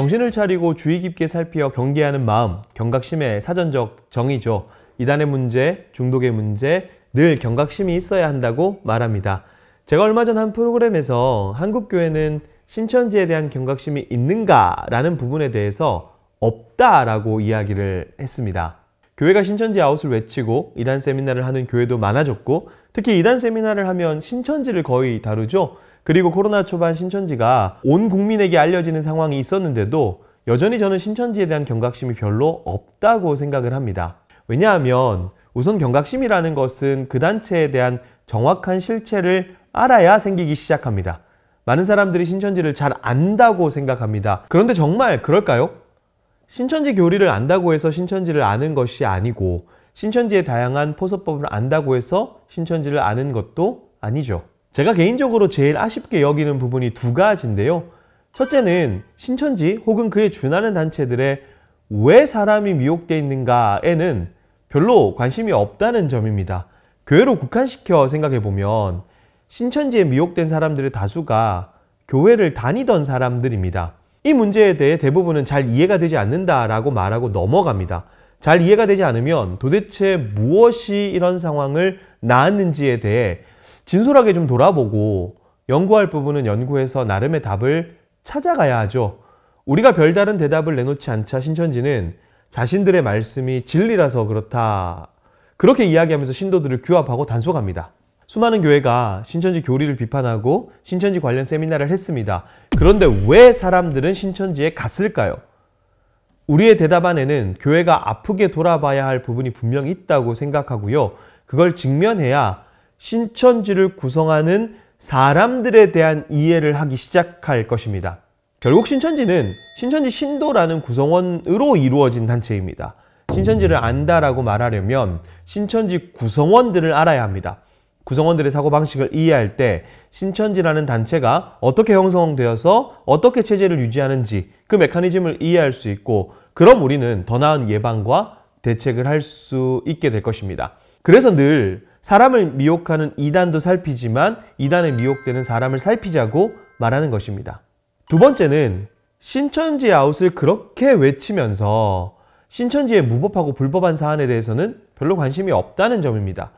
정신을 차리고 주의 깊게 살피어 경계하는 마음, 경각심의 사전적 정의죠. 이단의 문제, 중독의 문제, 늘 경각심이 있어야 한다고 말합니다. 제가 얼마 전 한 프로그램에서 한국교회는 신천지에 대한 경각심이 있는가라는 부분에 대해서 없다라고 이야기를 했습니다. 교회가 신천지 아웃을 외치고 이단 세미나를 하는 교회도 많아졌고 특히 이단 세미나를 하면 신천지를 거의 다루죠. 그리고 코로나 초반 신천지가 온 국민에게 알려지는 상황이 있었는데도 여전히 저는 신천지에 대한 경각심이 별로 없다고 생각을 합니다. 왜냐하면 우선 경각심이라는 것은 그 단체에 대한 정확한 실체를 알아야 생기기 시작합니다. 많은 사람들이 신천지를 잘 안다고 생각합니다. 그런데 정말 그럴까요? 신천지 교리를 안다고 해서 신천지를 아는 것이 아니고 신천지의 다양한 포섭법을 안다고 해서 신천지를 아는 것도 아니죠. 제가 개인적으로 제일 아쉽게 여기는 부분이 두 가지인데요. 첫째는 신천지 혹은 그에 준하는 단체들의 왜 사람이 미혹돼 있는가에는 별로 관심이 없다는 점입니다. 교회로 국한시켜 생각해보면 신천지에 미혹된 사람들의 다수가 교회를 다니던 사람들입니다. 이 문제에 대해 대부분은 잘 이해가 되지 않는다라고 말하고 넘어갑니다. 잘 이해가 되지 않으면 도대체 무엇이 이런 상황을 낳았는지에 대해 진솔하게 좀 돌아보고 연구할 부분은 연구해서 나름의 답을 찾아가야 하죠. 우리가 별다른 대답을 내놓지 않자 신천지는 자신들의 말씀이 진리라서 그렇다. 그렇게 이야기하면서 신도들을 규합하고 단속합니다. 수많은 교회가 신천지 교리를 비판하고 신천지 관련 세미나를 했습니다. 그런데 왜 사람들은 신천지에 갔을까요? 우리의 대답 안에는 교회가 아프게 돌아봐야 할 부분이 분명히 있다고 생각하고요. 그걸 직면해야 신천지를 구성하는 사람들에 대한 이해를 하기 시작할 것입니다. 결국 신천지는 신천지 신도라는 구성원으로 이루어진 단체입니다. 신천지를 안다라고 말하려면 신천지 구성원들을 알아야 합니다. 구성원들의 사고방식을 이해할 때 신천지라는 단체가 어떻게 형성되어서 어떻게 체제를 유지하는지 그 메커니즘을 이해할 수 있고 그럼 우리는 더 나은 예방과 대책을 할 수 있게 될 것입니다. 그래서 늘 사람을 미혹하는 이단도 살피지만 이단에 미혹되는 사람을 살피자고 말하는 것입니다. 두 번째는 신천지 아웃을 그렇게 외치면서 신천지의 무법하고 불법한 사안에 대해서는 별로 관심이 없다는 점입니다.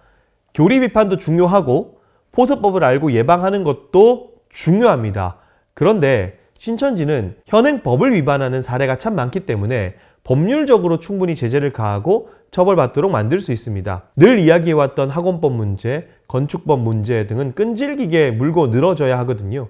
교리 비판도 중요하고 포섭법을 알고 예방하는 것도 중요합니다. 그런데 신천지는 현행법을 위반하는 사례가 참 많기 때문에 법률적으로 충분히 제재를 가하고 처벌받도록 만들 수 있습니다. 늘 이야기해왔던 학원법 문제, 건축법 문제 등은 끈질기게 물고 늘어져야 하거든요.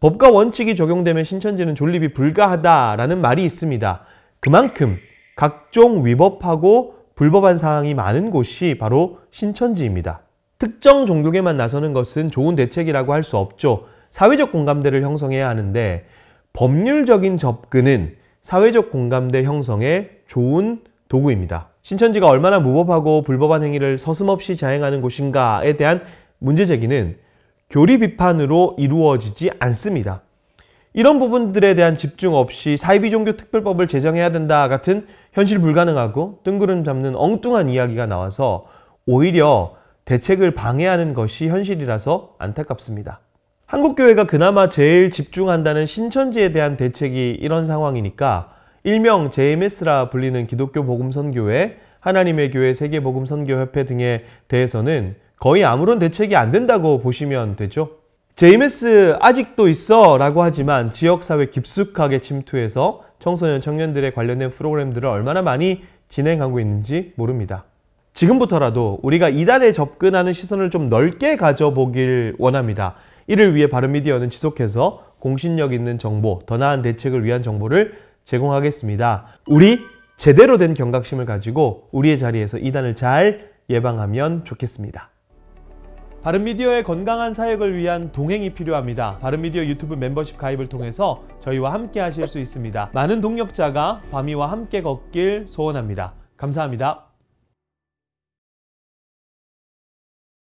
법과 원칙이 적용되면 신천지는 존립이 불가하다라는 말이 있습니다. 그만큼 각종 위법하고 불법한 사항이 많은 곳이 바로 신천지입니다. 특정 종교계만 나서는 것은 좋은 대책이라고 할 수 없죠. 사회적 공감대를 형성해야 하는데 법률적인 접근은 사회적 공감대 형성에 좋은 도구입니다. 신천지가 얼마나 무법하고 불법한 행위를 서슴없이 자행하는 곳인가에 대한 문제 제기는 교리 비판으로 이루어지지 않습니다. 이런 부분들에 대한 집중 없이 사이비 종교 특별법을 제정해야 된다 같은 현실 불가능하고 뜬구름 잡는 엉뚱한 이야기가 나와서 오히려 대책을 방해하는 것이 현실이라서 안타깝습니다. 한국교회가 그나마 제일 집중한다는 신천지에 대한 대책이 이런 상황이니까 일명 JMS라 불리는 기독교 복음선교회, 하나님의 교회 세계복음선교협회 등에 대해서는 거의 아무런 대책이 안 된다고 보시면 되죠. JMS 아직도 있어 라고 하지만 지역사회 깊숙하게 침투해서 청소년 청년들의 관련된 프로그램들을 얼마나 많이 진행하고 있는지 모릅니다. 지금부터라도 우리가 이단에 접근하는 시선을 좀 넓게 가져보길 원합니다. 이를 위해 바른미디어는 지속해서 공신력 있는 정보, 더 나은 대책을 위한 정보를 제공하겠습니다. 우리 제대로 된 경각심을 가지고 우리의 자리에서 이단을 잘 예방하면 좋겠습니다. 바른미디어의 건강한 사역을 위한 동행이 필요합니다. 바른미디어 유튜브 멤버십 가입을 통해서 저희와 함께 하실 수 있습니다. 많은 동력자가 바미와 함께 걷길 소원합니다. 감사합니다.